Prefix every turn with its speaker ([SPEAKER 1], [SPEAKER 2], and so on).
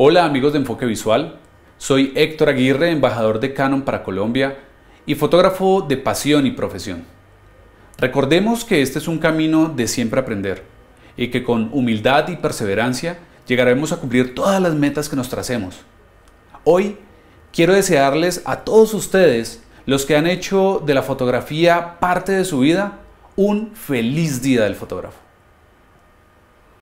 [SPEAKER 1] Hola amigos de Enfoque Visual, soy Héctor Aguirre, embajador de Canon para Colombia y fotógrafo de pasión y profesión. Recordemos que este es un camino de siempre aprender y que con humildad y perseverancia llegaremos a cumplir todas las metas que nos tracemos. Hoy quiero desearles a todos ustedes, los que han hecho de la fotografía parte de su vida, un feliz día del fotógrafo.